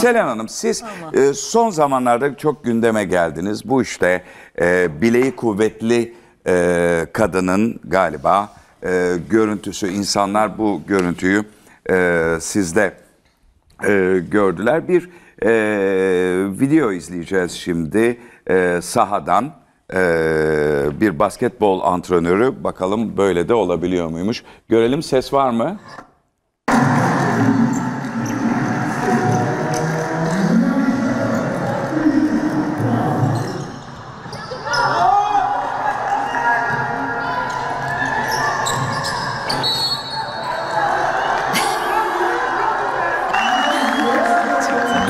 Selen Hanım siz e, son zamanlarda çok gündeme geldiniz. Bu işte e, bileği kuvvetli e, kadının galiba e, görüntüsü. insanlar bu görüntüyü e, sizde e, gördüler. Bir e, video izleyeceğiz şimdi e, sahadan. Ee, bir basketbol antrenörü bakalım böyle de olabiliyor muymuş. Görelim ses var mı?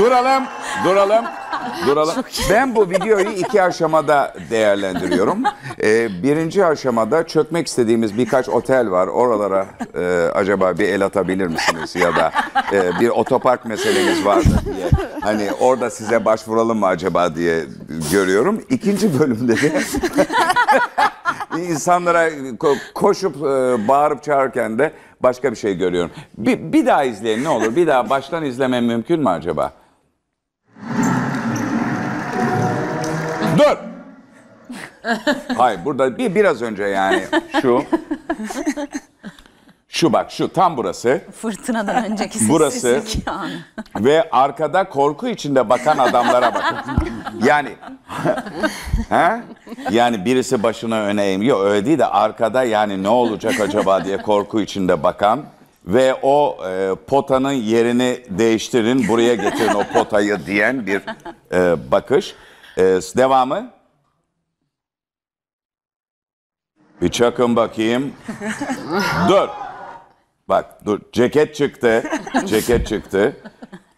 duralım, duralım. Duralım. Ben bu videoyu iki aşamada değerlendiriyorum. Ee, birinci aşamada çökmek istediğimiz birkaç otel var. Oralara e, acaba bir el atabilir misiniz? Ya da e, bir otopark meseleniz var diye. Hani orada size başvuralım mı acaba diye görüyorum. İkinci bölümde de insanlara koşup e, bağırıp çağırırken de başka bir şey görüyorum. Bir, bir daha izleyin ne olur? Bir daha baştan izleme mümkün mü acaba? Dur! Hayır burada bir biraz önce yani şu. Şu bak şu tam burası. Fırtınadan önceki sessizlik Burası ve arkada korku içinde bakan adamlara bakın. Yani ha? Yani birisi başına öne eğmiyor. Öyle değil de arkada yani ne olacak acaba diye korku içinde bakan ve o e, potanın yerini değiştirin buraya getirin o potayı diyen bir e, bakış. Ee, devamı? Bir çakın bakayım. dur. Bak dur ceket çıktı. Ceket çıktı.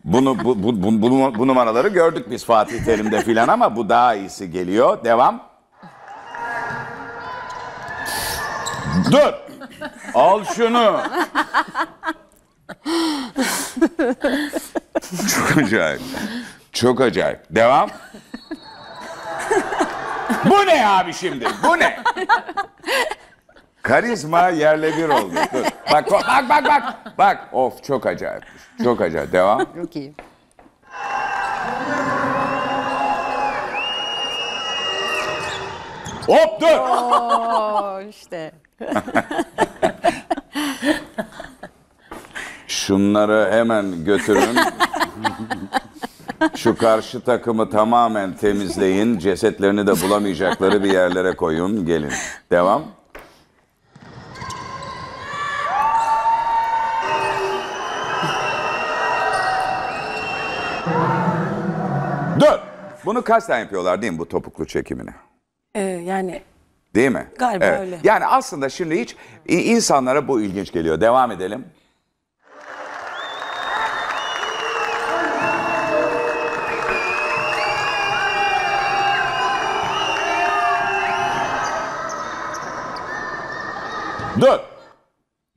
Bunu bu, bu, bu, bu, bu numaraları gördük biz Fatih Terim'de filan ama bu daha iyisi geliyor. Devam. Dur. Al şunu. Çok acayip. Çok acayip. Devam. Bu ne abi şimdi? Bu ne? Karizma yerle bir oldu. Dur. Bak bak bak bak. Bak of çok acayip. Çok acayip. Devam. Çok iyi. Hop dur. Oo, işte. Şunları hemen götürün. Şu karşı takımı tamamen temizleyin. Cesetlerini de bulamayacakları bir yerlere koyun. Gelin. Devam. Dön. Bunu kaç tane yapıyorlar değil mi bu topuklu çekimini? Ee, yani Değil mi? Galiba öyle. Yani aslında şimdi hiç insanlara bu ilginç geliyor. Devam edelim. Dön.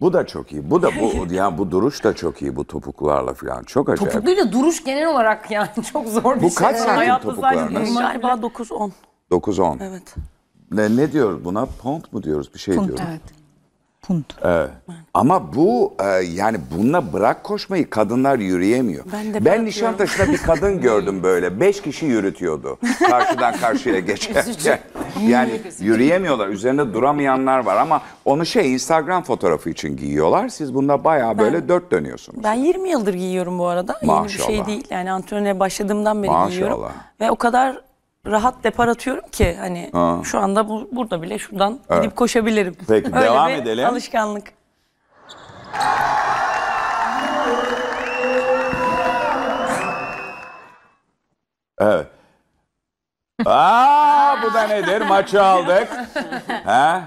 Bu da çok iyi. Bu da bu yani bu duruş da çok iyi bu topuklarla falan. Çok acayip. Topukluyla duruş genel olarak yani çok zor Bu şey. kaç santim Hayatta sadece topuklarınız? Galiba 9-10. 9 10. Evet. Ne, ne diyoruz buna? Pont mu diyoruz? Bir şey diyoruz. Evet punt. Ee, evet. Ama bu e, yani bununla bırak koşmayı kadınlar yürüyemiyor. Ben, de ben Nişantaşı'nda bir kadın gördüm böyle. Beş kişi yürütüyordu. Karşıdan karşıya geçerken. yani yürüyemiyorlar. Üzerinde duramayanlar var ama onu şey Instagram fotoğrafı için giyiyorlar. Siz bunda bayağı böyle Ben- dört dönüyorsunuz. Ben 20 yıldır giyiyorum bu arada. Yeni bir şey Maşallah. şey değil. Yani antrenöre başladığımdan beri Maşallah. giyiyorum. Ve o kadar rahat depar atıyorum ki hani Ha. şu anda bu, burada bile şuradan Evet. gidip koşabilirim. Peki, devam bir edelim. alışkanlık. Evet. Aa bu da nedir? Maçı aldık. Ha?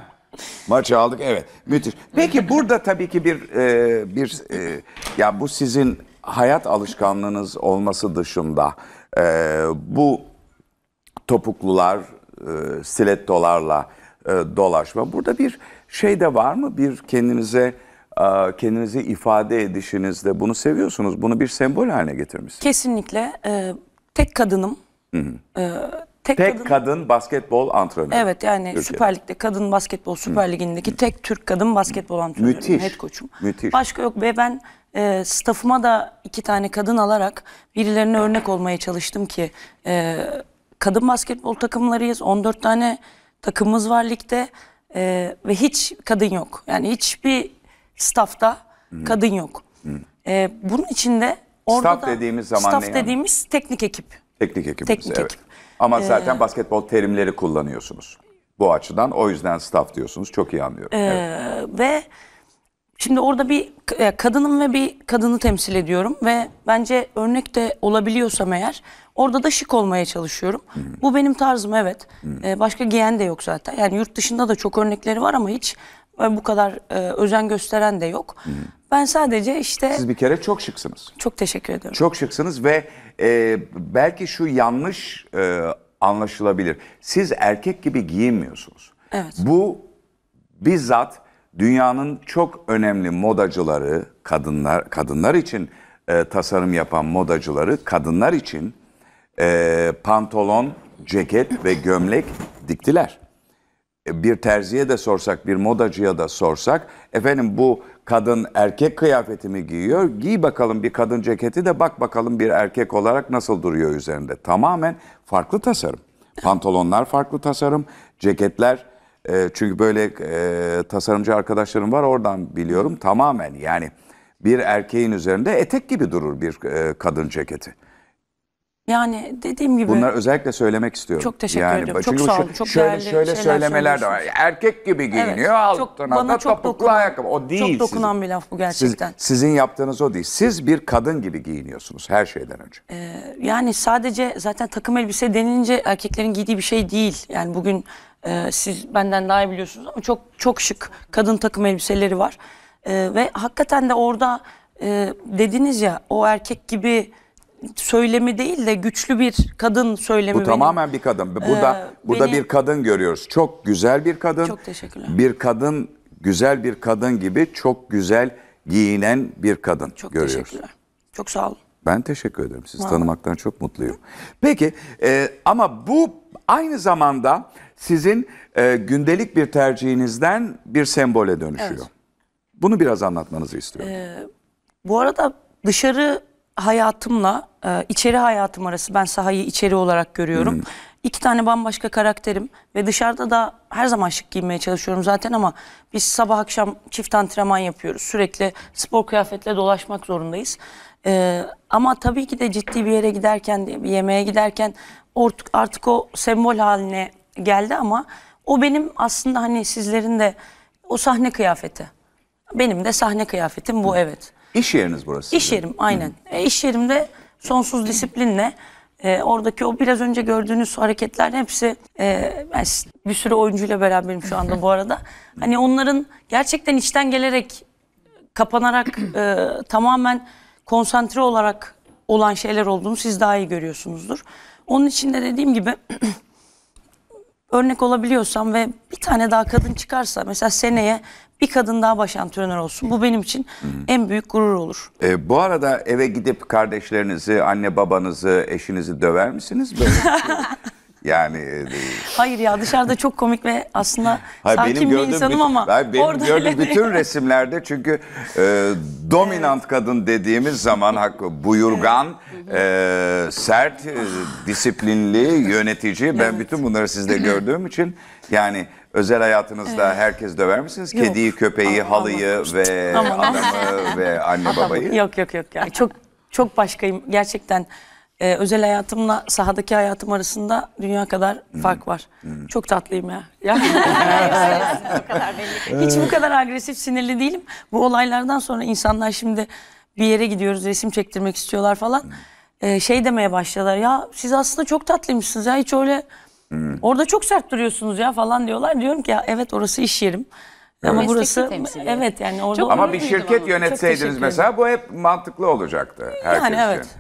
Maçı aldık evet. Müthiş. Peki burada tabii ki bir e, bir e, ya bu sizin hayat alışkanlığınız olması dışında e, bu topuklular, e, stilettolarla e, dolaşma. Burada bir şey de var mı? Bir kendinize e, kendinizi ifade edişinizde bunu seviyorsunuz. Bunu bir sembol haline getirmişsiniz. Kesinlikle. E, tek kadınım. Hı hı. tek tek kadın, kadın basketbol antrenörü. Evet yani Türkiye'de. Süper Lig'de kadın basketbol Süper Lig'indeki tek Türk kadın basketbol antrenörü. Müthiş. Head coachum. Müthiş. Başka yok ve ben e, staffıma da iki tane kadın alarak birilerine örnek olmaya çalıştım ki... E, kadın basketbol takımlarıyız. 14 tane takımımız var ligde e, ve hiç kadın yok. Yani hiçbir staffta Hı. Hmm. kadın yok. Hı. Hmm. E, ee, bunun içinde orada staff da, dediğimiz zaman staff ne yani? dediğimiz teknik ekip. Teknik ekip. Teknik evet. ekip. Ama ee, zaten ee, basketbol terimleri kullanıyorsunuz. Bu açıdan o yüzden staff diyorsunuz. Çok iyi anlıyorum. E, evet. Ve Şimdi orada bir e, kadınım ve bir kadını temsil ediyorum ve bence örnek de olabiliyorsam eğer orada da şık olmaya çalışıyorum. Hmm. Bu benim tarzım evet. Hmm. Ee, başka giyen de yok zaten. Yani yurt dışında da çok örnekleri var ama hiç e, bu kadar e, özen gösteren de yok. Hmm. Ben sadece işte... Siz bir kere çok şıksınız. Çok teşekkür ediyorum. Çok şıksınız ve e, belki şu yanlış e, anlaşılabilir. Siz erkek gibi giyinmiyorsunuz. Evet. Bu bizzat dünyanın çok önemli modacıları, kadınlar kadınlar için e, tasarım yapan modacıları, kadınlar için e, pantolon, ceket ve gömlek diktiler. E, bir terziye de sorsak, bir modacıya da sorsak, efendim bu kadın erkek kıyafeti mi giyiyor? Giy bakalım bir kadın ceketi de bak bakalım bir erkek olarak nasıl duruyor üzerinde. Tamamen farklı tasarım. Pantolonlar farklı tasarım, ceketler e, çünkü böyle e, tasarımcı arkadaşlarım var oradan biliyorum tamamen yani bir erkeğin üzerinde etek gibi durur bir e, kadın ceketi. Yani dediğim gibi. Bunlar özellikle söylemek istiyorum. Çok teşekkür yani, ediyorum. Çok sağ olun. Çok şöyle, değerli şöyle söylemeler de var. Erkek gibi giyiniyor evet, altına çok, da çok topuklu dokunan, ayakkabı. O değil. Çok dokunan sizin. bir laf bu gerçekten. Siz, sizin yaptığınız o değil. Siz bir kadın gibi giyiniyorsunuz her şeyden önce. Ee, yani sadece zaten takım elbise denilince erkeklerin giydiği bir şey değil. Yani bugün ee, siz benden daha iyi biliyorsunuz ama çok çok şık kadın takım elbiseleri var. Ee, ve hakikaten de orada e, dediniz ya o erkek gibi söylemi değil de güçlü bir kadın söylemi. Bu benim. tamamen bir kadın. bu ee, burada beni... bir kadın görüyoruz. Çok güzel bir kadın. Çok teşekkürler. Bir kadın güzel bir kadın gibi çok güzel giyinen bir kadın çok görüyoruz. Çok teşekkürler. Çok sağ olun. Ben teşekkür ederim. Sizi Vallahi. tanımaktan çok mutluyum. Peki e, ama bu aynı zamanda sizin e, gündelik bir tercihinizden bir sembole dönüşüyor. Evet. Bunu biraz anlatmanızı istiyorum. Ee, bu arada dışarı hayatımla e, içeri hayatım arası ben sahayı içeri olarak görüyorum. Hı. Hmm. İki tane bambaşka karakterim ve dışarıda da her zaman şık giymeye çalışıyorum zaten ama biz sabah akşam çift antrenman yapıyoruz. Sürekli spor kıyafetle dolaşmak zorundayız. Ee, ama tabii ki de ciddi bir yere giderken, bir yemeğe giderken artık, o sembol haline geldi ama o benim aslında hani sizlerin de o sahne kıyafeti. Benim de sahne kıyafetim bu hmm. evet. İş yeriniz burası. İş yerim aynen. Hmm. E, iş yerimde sonsuz disiplinle e, oradaki o biraz önce gördüğünüz hareketler hepsi e, ben bir sürü oyuncuyla beraberim şu anda bu arada. Hani onların gerçekten içten gelerek kapanarak e, tamamen konsantre olarak olan şeyler olduğunu siz daha iyi görüyorsunuzdur. Onun için de dediğim gibi örnek olabiliyorsam ve bir tane daha kadın çıkarsa mesela seneye bir kadın daha baş antrenör olsun. Bu benim için Hı. en büyük gurur olur. E, bu arada eve gidip kardeşlerinizi, anne babanızı, eşinizi döver misiniz? Böyle Yani e, Hayır ya dışarıda çok komik ve aslında Hayır, sakin benim bir gördüğüm insanım bütün, ama hayır, benim orada gördüğüm bütün değil. resimlerde çünkü e, dominant evet. kadın dediğimiz zaman hakkı buyurgan, e, sert, e, disiplinli, yönetici. Evet. Ben bütün bunları sizde gördüğüm için yani özel hayatınızda evet. herkes döver misiniz? Yok. Kediyi, köpeği, ama, halıyı ama. ve ama. adamı ve anne babayı. Yok yok yok. Yani çok çok başkayım gerçekten e, özel hayatımla sahadaki hayatım arasında dünya kadar hmm. fark var. Hmm. Çok tatlıyım ya. Yani, Hiç bu kadar agresif, sinirli değilim. Bu olaylardan sonra insanlar şimdi bir yere gidiyoruz, resim çektirmek istiyorlar falan. E, şey demeye başladılar. Ya siz aslında çok tatlıymışsınız ya hiç öyle orada çok sert duruyorsunuz ya falan diyorlar. Diyorum ki ya evet orası iş yerim. Ama burası evet yani orada Çok Ama bir şirket Çok yönetseydiniz mesela bu hep mantıklı olacaktı. herkes yani için.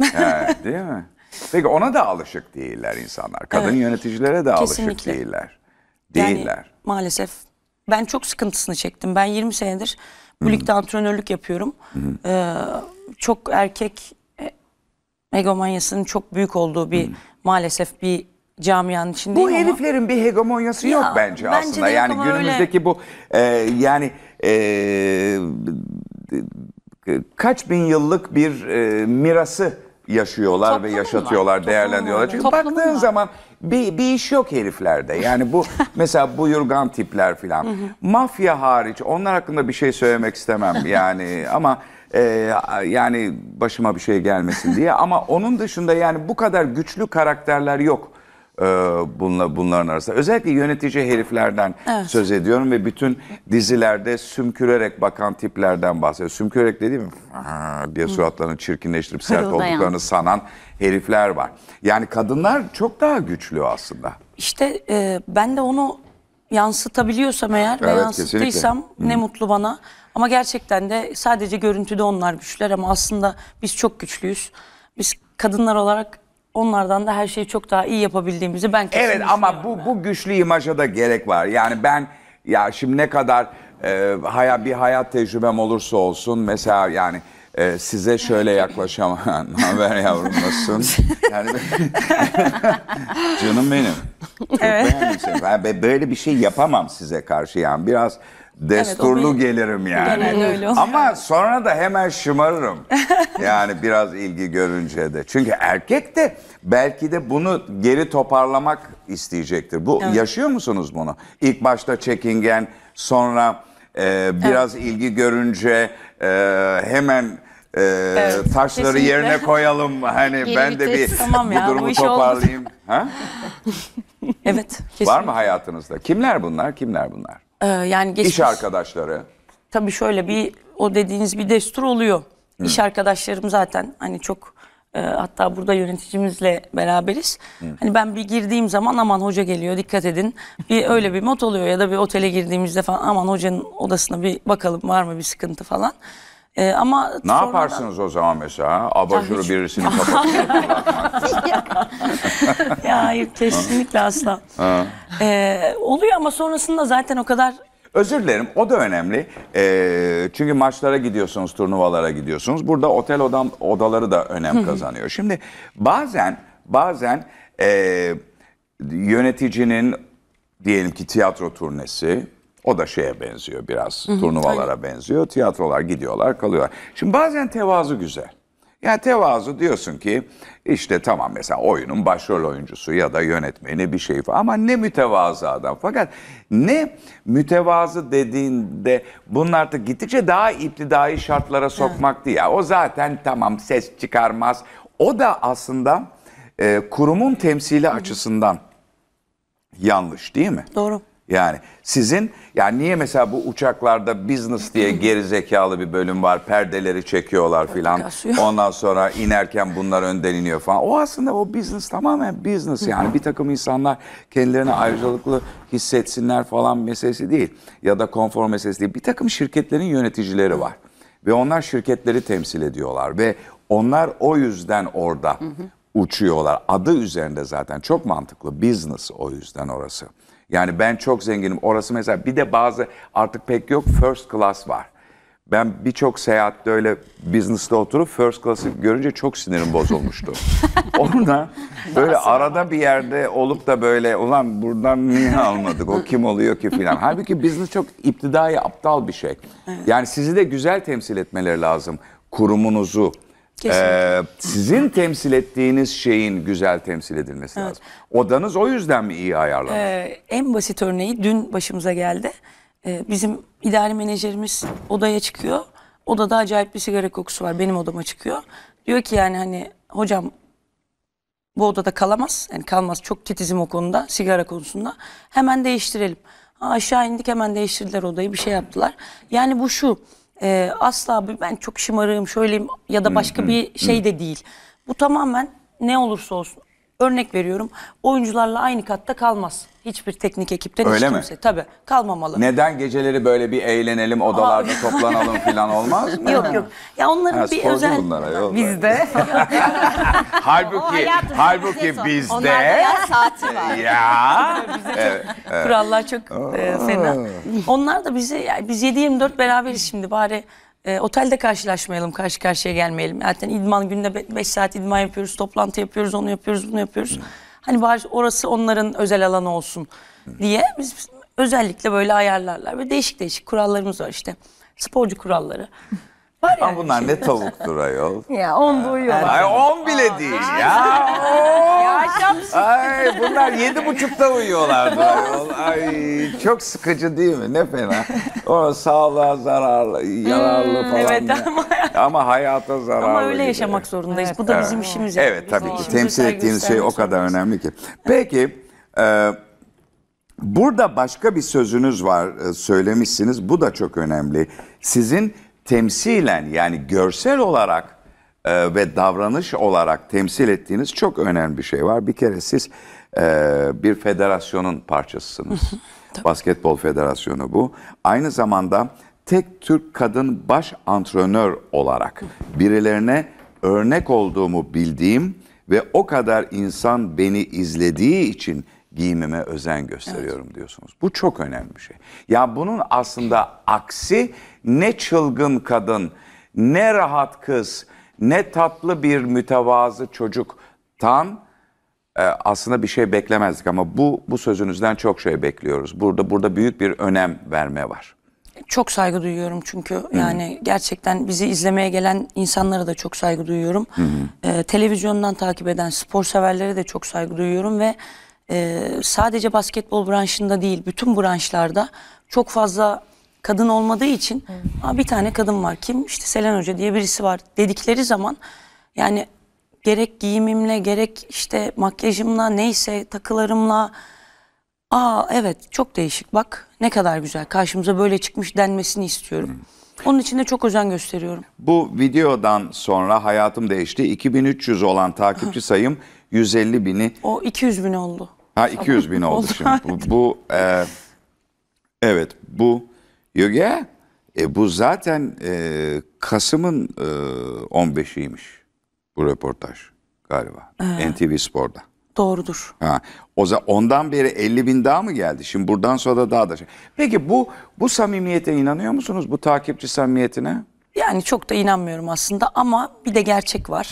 He, değil mi? Peki ona da alışık değiller insanlar. Kadın Evet. yöneticilere de alışık Kesinlikle. değiller. Yani Değiller. maalesef. Ben çok sıkıntısını çektim. Ben 20 senedir bu ligde antrenörlük yapıyorum. Ee, çok erkek e, egomanyasının çok büyük olduğu bir maalesef bir camianın içindeyim Bu ama. bir hegemonyası Ya, yok bence, bence aslında. Yani ama öyle. günümüzdeki bu e, yani e, e, kaç bin yıllık bir e, mirası yaşıyorlar Toplumun ve yaşatıyorlar, var. değerlendiriyorlar. Çünkü Toplumun baktığın var. zaman bir, bir iş yok heriflerde. Yani bu mesela bu yurgan tipler filan. Mafya hariç onlar hakkında bir şey söylemek istemem yani ama e, yani başıma bir şey gelmesin diye. Ama onun dışında yani bu kadar güçlü karakterler yok e, bunla, bunların arasında. Özellikle yönetici heriflerden evet. söz ediyorum ve bütün dizilerde sümkürerek bakan tiplerden bahsediyorum Sümkürerek dediğim Aa, diye suratlarını çirkinleştirip sert Hırıldayan. olduklarını sanan herifler var. Yani kadınlar çok daha güçlü aslında. İşte e, ben de onu yansıtabiliyorsam eğer evet, ve yansıttıysam kesinlikle. ne Hı. mutlu bana. Ama gerçekten de sadece görüntüde onlar güçler ama aslında biz çok güçlüyüz. Biz kadınlar olarak onlardan da her şeyi çok daha iyi yapabildiğimizi ben kesin Evet ama bu, ben. bu güçlü imaja da gerek var. Yani ben ya şimdi ne kadar e, haya, bir hayat tecrübem olursa olsun mesela yani e, size şöyle yaklaşamam. ne haber yavrum nasılsın? Yani canım benim. Evet. Ben böyle bir şey yapamam size karşı yani biraz desturlu evet, gelirim yani. Öyle Ama sonra da hemen şımarırım. yani biraz ilgi görünce de. Çünkü erkek de belki de bunu geri toparlamak isteyecektir. Bu evet. yaşıyor musunuz bunu? İlk başta çekingen, sonra e, biraz evet. ilgi görünce e, hemen e, evet, taşları kesinlikle. yerine koyalım. Hani Yeni ben de bir tamam bu ya, durumu bu toparlayayım. ha? evet. Kesinlikle. Var mı hayatınızda? Kimler bunlar? Kimler bunlar? Ee, yani geçmiş, İş arkadaşları. Tabii şöyle bir o dediğiniz bir destur oluyor. Hı. İş arkadaşlarım zaten hani çok e, hatta burada yöneticimizle beraberiz. Hı. Hani ben bir girdiğim zaman aman hoca geliyor dikkat edin. Bir öyle bir mot oluyor ya da bir otele girdiğimizde falan aman hocanın odasına bir bakalım var mı bir sıkıntı falan. E, ama ne sonradan... yaparsınız o zaman mesela? Abajuru hiç... birisini kapatmak. ya hayır kesinlikle asla. e, oluyor ama sonrasında zaten o kadar Özür dilerim o da önemli. E, çünkü maçlara gidiyorsunuz, turnuvalara gidiyorsunuz. Burada otel odam, odaları da önem kazanıyor. Şimdi bazen bazen e, yöneticinin diyelim ki tiyatro turnesi o da şeye benziyor biraz, hı hı, turnuvalara tabii. benziyor. Tiyatrolar gidiyorlar, kalıyorlar. Şimdi bazen tevazu güzel. Yani tevazu diyorsun ki işte tamam mesela oyunun başrol oyuncusu ya da yönetmeni bir şey falan ama ne mütevazı adam. Fakat ne mütevazı dediğinde bunun artık gittikçe daha iptidai şartlara sokmak diye. O zaten tamam ses çıkarmaz. O da aslında e, kurumun temsili açısından yanlış değil mi? Doğru. Yani sizin yani niye mesela bu uçaklarda business diye geri zekalı bir bölüm var. Perdeleri çekiyorlar filan. Ondan sonra inerken bunlar önden iniyor falan. O aslında o business tamamen business yani. bir takım insanlar kendilerini ayrıcalıklı hissetsinler falan meselesi değil. Ya da konfor meselesi değil. Bir takım şirketlerin yöneticileri var. Ve onlar şirketleri temsil ediyorlar. Ve onlar o yüzden orada uçuyorlar. Adı üzerinde zaten çok mantıklı. Business o yüzden orası. Yani ben çok zenginim. Orası mesela bir de bazı artık pek yok first class var. Ben birçok seyahatte öyle business'te oturup first class'ı görünce çok sinirim bozulmuştu. Onunla böyle arada bir yerde olup da böyle ulan buradan niye almadık o kim oluyor ki filan. Halbuki business çok iptidai aptal bir şey. Yani sizi de güzel temsil etmeleri lazım kurumunuzu. Ee, sizin temsil ettiğiniz şeyin güzel temsil edilmesi Evet. lazım. Odanız o yüzden mi iyi ayarlanmış? Ee, en basit örneği dün başımıza geldi. Ee, bizim idari menajerimiz odaya çıkıyor. Odada acayip bir sigara kokusu var. Benim odama çıkıyor. Diyor ki yani hani hocam bu odada kalamaz. Yani kalmaz. Çok titizim o konuda. Sigara konusunda. Hemen değiştirelim. aşağı indik hemen değiştirdiler odayı. Bir şey yaptılar. Yani bu şu e, asla ben çok şımarığım şöyleyim ya da başka bir şey de değil. Bu tamamen ne olursa olsun Örnek veriyorum oyuncularla aynı katta kalmaz. Hiçbir teknik ekipten Öyle hiç kimse. Mi? Tabii kalmamalı. Neden geceleri böyle bir eğlenelim odalarda toplanalım falan olmaz mı? Yok yok. Ya onların ha, bir özel... Bunlara, yok. bizde. halbuki halbuki bizde. Onlarda yaz saati var. Ya. evet, evet. Kurallar çok e, fena. Onlar da bizi yani biz 7-24 beraberiz şimdi bari e, otelde karşılaşmayalım, karşı karşıya gelmeyelim. Zaten idman günde 5 saat idman yapıyoruz, toplantı yapıyoruz, onu yapıyoruz, bunu yapıyoruz. Hmm. Hani bari orası onların özel alanı olsun hmm. diye biz özellikle böyle ayarlarlar. Ve değişik değişik kurallarımız var işte. Sporcu kuralları. Var Ama bunlar ne tavuktur ayol. Ya on duyuyorlar. Ay on bile değil ya. Ay bunlar yedi buçukta uyuyorlardı ayol. Ay çok sıkıcı değil mi? Ne fena. O sağlığa zararlı, yararlı hmm, falan. Evet ama. Ama hayata zararlı. Ama öyle gibi. yaşamak zorundayız. Evet. Bu da bizim işimiz. Evet Biz tabii ki. Temsil ettiğiniz şey o kadar zorundayız. önemli ki. Peki e, burada başka bir sözünüz var e, söylemişsiniz. Bu da çok önemli. Sizin temsilen yani görsel olarak e, ve davranış olarak temsil ettiğiniz çok önemli bir şey var. Bir kere siz e, bir federasyonun parçasısınız. Basketbol Federasyonu bu. Aynı zamanda tek Türk kadın baş antrenör olarak birilerine örnek olduğumu bildiğim ve o kadar insan beni izlediği için giyimime özen gösteriyorum evet. diyorsunuz. Bu çok önemli bir şey. Ya bunun aslında aksi ne çılgın kadın, ne rahat kız, ne tatlı bir mütevazı çocuk tam e, aslında bir şey beklemezdik ama bu bu sözünüzden çok şey bekliyoruz. Burada burada büyük bir önem verme var. Çok saygı duyuyorum çünkü Hı-hı. yani gerçekten bizi izlemeye gelen insanlara da çok saygı duyuyorum. Ee, televizyondan takip eden spor severlere de çok saygı duyuyorum ve e, sadece basketbol branşında değil bütün branşlarda çok fazla kadın olmadığı için Aa, bir tane kadın var kim işte Selen Hoca diye birisi var dedikleri zaman yani gerek giyimimle gerek işte makyajımla neyse takılarımla Aa evet çok değişik bak ne kadar güzel karşımıza böyle çıkmış denmesini istiyorum. Hı. Onun için de çok özen gösteriyorum. Bu videodan sonra hayatım değişti. 2300 olan takipçi sayım 150 bini. O 200 bin oldu. Ha 200 bin oldu şimdi. Bu, bu e, evet bu Yöge e, bu zaten e, Kasım'ın e, 15'iymiş bu röportaj galiba. Ee, NTV Spor'da. Doğrudur. Ha, o zaman ondan beri 50 bin daha mı geldi? Şimdi buradan sonra da daha da. Şey. Peki bu bu samimiyete inanıyor musunuz? Bu takipçi samimiyetine? Yani çok da inanmıyorum aslında ama bir de gerçek var.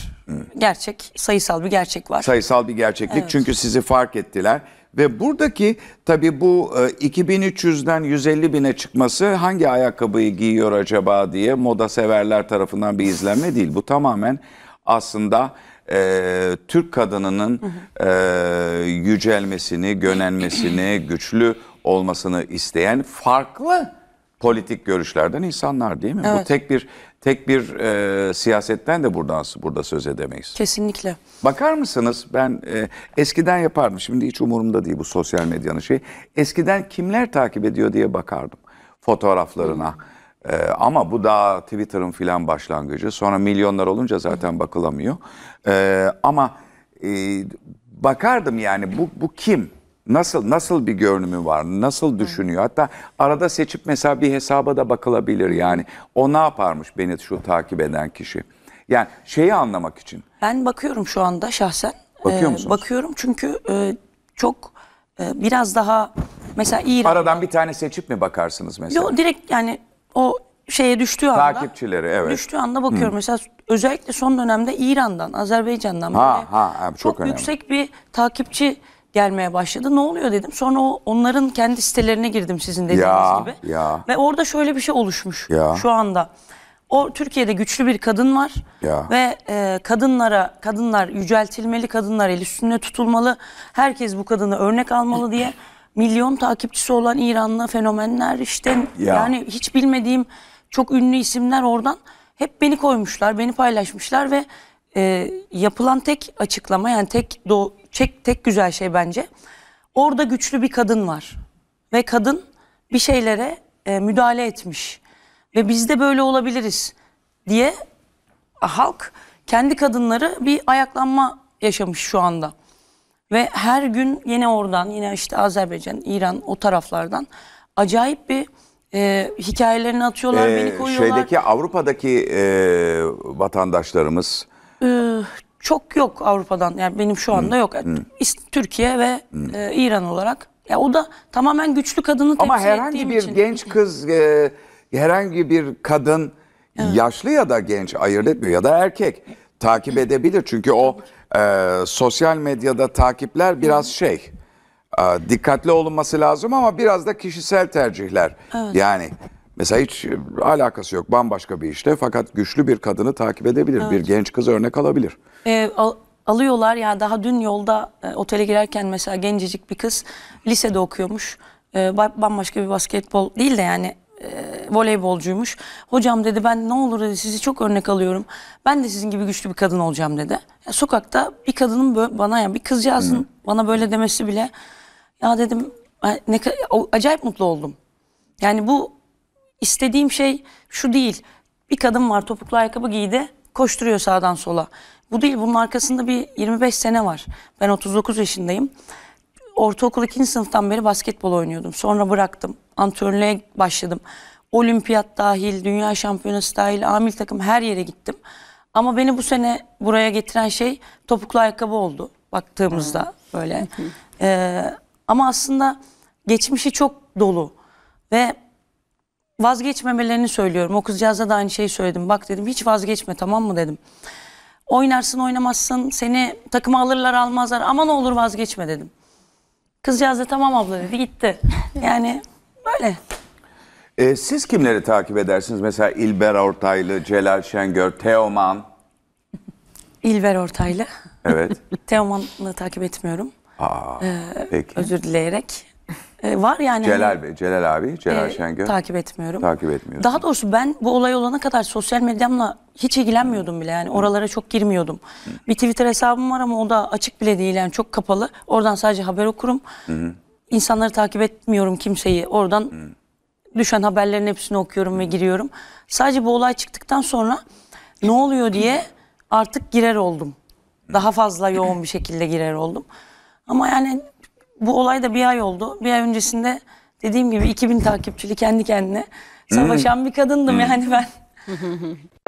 Gerçek, sayısal bir gerçek var. Sayısal bir gerçeklik Evet. çünkü sizi fark ettiler. Ve buradaki tabii bu e, 2300'den 150 bine çıkması hangi ayakkabıyı giyiyor acaba diye moda severler tarafından bir izlenme değil. Bu tamamen aslında e, Türk kadınının e, yücelmesini, gönenmesini, güçlü olmasını isteyen farklı politik görüşlerden insanlar değil mi? Evet. Bu tek bir tek bir e, siyasetten de buradan burada söz edemeyiz. Kesinlikle. Bakar mısınız ben e, eskiden yapardım. Şimdi hiç umurumda değil bu sosyal medyanın şey. Eskiden kimler takip ediyor diye bakardım fotoğraflarına. E, ama bu daha Twitter'ın filan başlangıcı. Sonra milyonlar olunca zaten Hı. bakılamıyor. E, ama e, bakardım yani bu bu kim? Nasıl nasıl bir görünümü var? Nasıl düşünüyor? Hatta arada seçip mesela bir hesaba da bakılabilir yani. O ne yaparmış beni şu takip eden kişi? Yani şeyi anlamak için. Ben bakıyorum şu anda şahsen. Bakıyor ee, musunuz? bakıyorum çünkü e, çok e, biraz daha mesela İran. Aradan bir tane seçip mi bakarsınız mesela? Yo, direkt yani o şeye düştüğü anda. Takipçileri evet. Düştüğü anda bakıyorum. Hı. Mesela özellikle son dönemde İran'dan, Azerbaycan'dan Ha ha, çok, çok yüksek bir takipçi gelmeye başladı. Ne oluyor dedim. Sonra o, onların kendi sitelerine girdim sizin dediğiniz ya, gibi. Ya. Ve orada şöyle bir şey oluşmuş ya. şu anda. O Türkiye'de güçlü bir kadın var ya. ve e, kadınlara kadınlar yüceltilmeli, kadınlar el üstünde tutulmalı. Herkes bu kadını örnek almalı diye milyon takipçisi olan İranlı fenomenler işte ya. yani hiç bilmediğim çok ünlü isimler oradan hep beni koymuşlar, beni paylaşmışlar ve e, yapılan tek açıklama yani tek do tek, tek güzel şey bence. Orada güçlü bir kadın var. Ve kadın bir şeylere e, müdahale etmiş. Ve biz de böyle olabiliriz diye halk kendi kadınları bir ayaklanma yaşamış şu anda. Ve her gün yine oradan yine işte Azerbaycan, İran o taraflardan acayip bir e, hikayelerini atıyorlar, ee, beni koyuyorlar. Şeydeki Avrupa'daki e, vatandaşlarımız... Ee, çok yok Avrupa'dan. Yani benim şu anda yok. Türkiye ve e, İran olarak. Ya o da tamamen güçlü kadını temsil Ama herhangi bir genç kız, e, herhangi bir kadın yaşlı ya da genç ayırt etmiyor ya da erkek takip edebilir. Çünkü o e, sosyal medyada takipler biraz şey, e, dikkatli olunması lazım ama biraz da kişisel tercihler. Yani Mesela hiç e, alakası yok bambaşka bir işte fakat güçlü bir kadını takip edebilir. Evet. Bir genç kız örnek alabilir. Ee, al alıyorlar yani daha dün yolda e, otele girerken mesela gencecik bir kız lisede okuyormuş. E, bambaşka bir basketbol değil de yani e, voleybolcuymuş. Hocam dedi ben ne olur dedi sizi çok örnek alıyorum. Ben de sizin gibi güçlü bir kadın olacağım dedi. Ya, sokakta bir kadının böyle, bana yani bir kızcağızın Hı. bana böyle demesi bile ya dedim ne, acayip mutlu oldum. Yani bu istediğim şey şu değil. Bir kadın var topuklu ayakkabı giydi koşturuyor sağdan sola. Bu değil bunun arkasında bir 25 sene var. Ben 39 yaşındayım. Ortaokul 2. sınıftan beri basketbol oynuyordum. Sonra bıraktım. Antrenörlüğe başladım. Olimpiyat dahil, dünya şampiyonası dahil, amil takım her yere gittim. Ama beni bu sene buraya getiren şey topuklu ayakkabı oldu baktığımızda böyle. ee, ama aslında geçmişi çok dolu ve vazgeçmemelerini söylüyorum. O kızcağıza da aynı şeyi söyledim. Bak dedim hiç vazgeçme tamam mı dedim. Oynarsın oynamazsın seni takıma alırlar almazlar ama ne olur vazgeçme dedim. Kızcağız da tamam abla dedi gitti. Yani böyle. E, siz kimleri takip edersiniz? Mesela İlber Ortaylı, Celal Şengör, Teoman. İlber Ortaylı. Evet. Teoman'ı takip etmiyorum. Aa, Ee, peki. Özür dileyerek. E, var yani. Celal hani- Bey, Celal abi, Celal e, Şengör. Takip etmiyorum. Takip etmiyorum. Daha doğrusu ben bu olay olana kadar sosyal medyamla hiç ilgilenmiyordum bile yani oralara çok girmiyordum. Hı. Bir Twitter hesabım var ama o da açık bile değil yani çok kapalı. Oradan sadece haber okurum. Hı İnsanları takip etmiyorum kimseyi. Oradan hı. düşen haberlerin hepsini okuyorum ve giriyorum. Sadece bu olay çıktıktan sonra ne oluyor diye artık girer oldum. Daha fazla yoğun bir şekilde girer oldum. Ama yani bu olay da bir ay oldu. Bir ay öncesinde dediğim gibi 2000 takipçili kendi kendine savaşan hmm. bir kadındım hmm. yani ben.